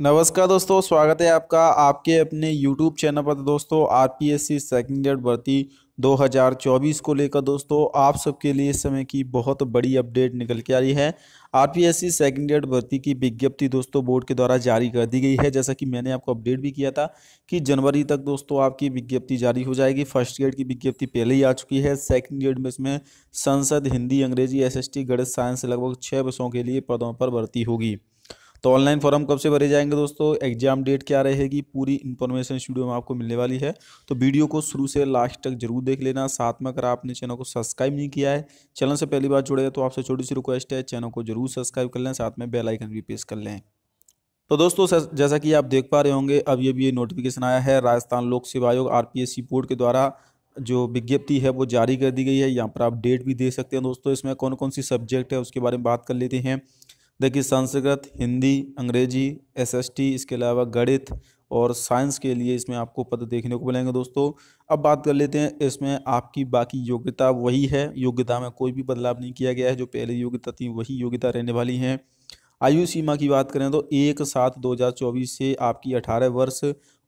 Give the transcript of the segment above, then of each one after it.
नमस्कार दोस्तों स्वागत है आपका आपके अपने YouTube चैनल पर दोस्तों R P S C second year भर्ती 2024 को लेकर दोस्तों आप सबके लिए इस समय की बहुत बड़ी अपडेट निकल के आ रही है R P S C second year भर्ती की विज्ञप्ति दोस्तों बोर्ड के द्वारा जारी कर दी गई है जैसा कि मैंने आपको अपडेट भी किया था कि जनवरी तक दोस्तों आपकी विज्ञप्ति जारी हो जाएगी फर्स्ट ईयर की विज्ञप्ति पहले ही आ चुकी है सेकेंड ईयर में इसमें संसद हिंदी अंग्रेजी एस एस टी गणित साइंस लगभग छः बसों के लिए पदों पर भर्ती होगी तो ऑनलाइन फॉर्म कब से भरे जाएंगे दोस्तों एग्जाम डेट क्या रहेगी पूरी इन्फॉर्मेशन स्टूडियो में आपको मिलने वाली है तो वीडियो को शुरू से लास्ट तक जरूर देख लेना साथ में अगर आपने चैनल को सब्सक्राइब नहीं किया है चैनल से पहली बार जुड़े तो आपसे छोटी सी रिक्वेस्ट है चैनल को जरूर सब्सक्राइब कर लें साथ में बेलाइकन भी प्रेस कर लें तो दोस्तों जैसा कि आप देख पा रहे होंगे अब ये भी नोटिफिकेशन आया है राजस्थान लोक सेवा आयोग आर बोर्ड के द्वारा जो विज्ञप्ति है वो जारी कर दी गई है यहाँ पर आप डेट भी दे सकते हैं दोस्तों इसमें कौन कौन सी सब्जेक्ट है उसके बारे में बात कर लेते हैं देखिए संस्कृत हिंदी अंग्रेजी एसएसटी इसके अलावा गणित और साइंस के लिए इसमें आपको पद देखने को मिलेंगे दोस्तों अब बात कर लेते हैं इसमें आपकी बाकी योग्यता वही है योग्यता में कोई भी बदलाव नहीं किया गया है जो पहले योग्यता थी वही योग्यता रहने वाली हैं आयु सीमा की बात करें तो एक सात दो हज़ार चौबीस से आपकी अठारह वर्ष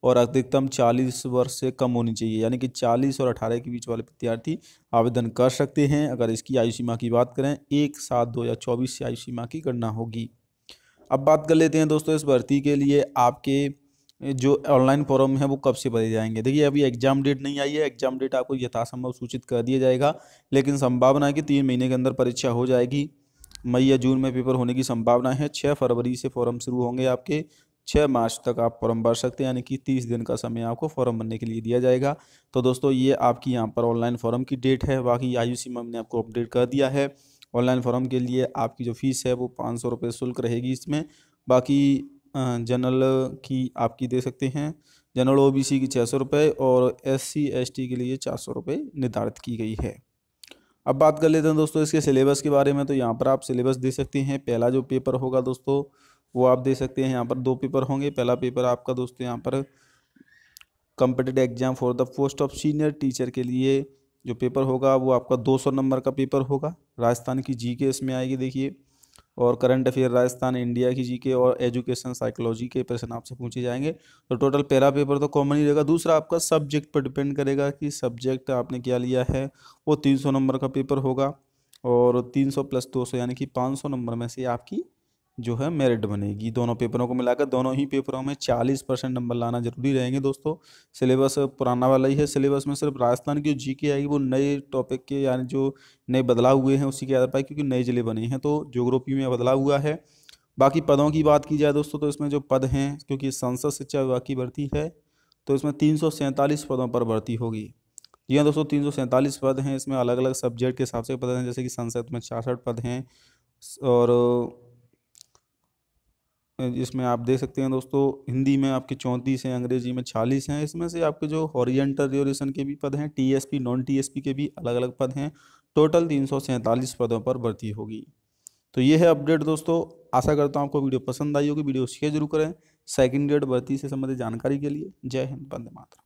और अधिकतम चालीस वर्ष से कम होनी चाहिए यानी कि चालीस और अठारह के बीच वाले विद्यार्थी आवेदन कर सकते हैं अगर इसकी आयु सीमा की बात करें एक सात दो हज़ार चौबीस से आयु सीमा की गणना होगी अब बात कर लेते हैं दोस्तों इस भर्ती के लिए आपके जो ऑनलाइन फॉर्म है वो कब से भरे जाएंगे देखिए अभी एग्जाम डेट नहीं आई है एग्जाम डेट आपको यथासंभव सूचित कर दिया जाएगा लेकिन संभावना है कि तीन महीने के अंदर परीक्षा हो जाएगी मई या जून में पेपर होने की संभावना है छः फरवरी से फॉर्म शुरू होंगे आपके छः मार्च तक आप फॉर्म भर सकते हैं यानी कि तीस दिन का समय आपको फॉर्म भरने के लिए दिया जाएगा तो दोस्तों ये आपकी यहाँ पर ऑनलाइन फॉर्म की डेट है बाकी आयु सीमा मैंने आपको अपडेट कर दिया है ऑनलाइन फॉर्म के लिए आपकी जो फ़ीस है वो पाँच सौ रुपये शुल्क रहेगी इसमें बाकी जनरल की आपकी दे सकते हैं जनरल ओबीसी की छः सौ रुपये और एस सी के लिए चार सौ रुपये निर्धारित की गई है अब बात कर लेते हैं दोस्तों इसके सिलेबस के बारे में तो यहाँ पर आप सिलेबस दे सकते हैं पहला जो पेपर होगा दोस्तों वो आप दे सकते हैं यहाँ पर दो पेपर होंगे पहला पेपर आपका दोस्तों यहाँ पर competitive exam for the post of senior teacher के लिए जो पेपर होगा वो आपका 200 नंबर का पेपर होगा राजस्थान की जी के इसमें आएगी देखिए और करंट अफेयर राजस्थान इंडिया की जीके और एजुकेशन साइकोलॉजी के प्रश्न आपसे पूछे जाएंगे तो टोटल पहला पेपर तो कॉमन ही रहेगा दूसरा आपका सब्जेक्ट पर डिपेंड करेगा कि सब्जेक्ट आपने क्या लिया है वो तीन सौ नंबर का पेपर होगा और तीन सौ प्लस दो सौ यानी कि पाँच सौ नंबर में से आपकी जो है मेरिट बनेगी दोनों पेपरों को मिलाकर दोनों ही पेपरों में चालीस परसेंट नंबर लाना जरूरी रहेंगे दोस्तों सिलेबस पुराना वाला ही है सिलेबस में सिर्फ राजस्थान की जो जी के आएगी वो नए टॉपिक के यानी जो नए बदलाव हुए हैं उसी के आधार पर क्योंकि नए ज़िले बने हैं तो जोग्राफी में बदलाव हुआ है बाकी पदों की बात की जाए दोस्तों तो इसमें जो पद हैं क्योंकि संसद शिक्षा विभाग की भर्ती है तो इसमें तीन पदों पर भर्ती होगी जी हाँ दोस्तों तीन पद हैं इसमें अलग अलग सब्जेक्ट के हिसाब से पद हैं जैसे कि संसद में छासठ पद हैं और जिसमें आप देख सकते हैं दोस्तों हिंदी में आपके चौंतीस हैं अंग्रेजी में चालीस हैं इसमें से आपके जो हॉरिजेंटल रियोलेशन के भी पद हैं टीएसपी नॉन टीएसपी के भी अलग अलग पद हैं टोटल तीन पदों पर भर्ती होगी तो ये है अपडेट दोस्तों आशा करता हूँ आपको वीडियो पसंद आई होगी वीडियो शेयर जरूर करें सेकेंड ग्रेड भर्ती से संबंधित जानकारी के लिए जय हिंद बंदे मात्रा